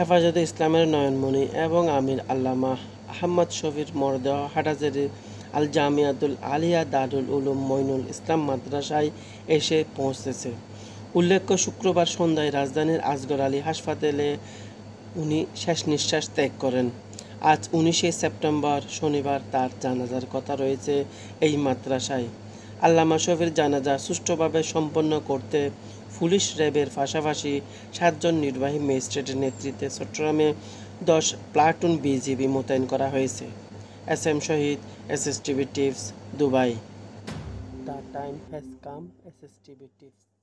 হেফাজতে ইসলামের নয়নমণি এবং আমির আল্লামা আহমদ শফির মরদেহ হাটাজারি আল জামিয়াতুল আলিয়া দারুল উলুম মইনুল ইসলাম মাদ্রাসায় এসে পৌঁছেছে উল্লেখ্য শুক্রবার সন্ধ্যায় রাজধানীর আজগর আলী হাসপাতালে উনি শেষ নিঃশ্বাস ত্যাগ করেন আজ উনিশে সেপ্টেম্বর শনিবার তার জানাজার কথা রয়েছে এই মাদ্রাসায় আল্লামা শফের জানাজা সুষ্ঠুভাবে সম্পন্ন করতে পুলিশ র্যাবের পাশাপাশি সাতজন নির্বাহী ম্যাজিস্ট্রেটের নেতৃত্বে চট্টগ্রামে দশ প্লাটুন বিজিবি মোতায়েন করা হয়েছে S M Shahid S S TV tips Dubai the time has come S S TV tips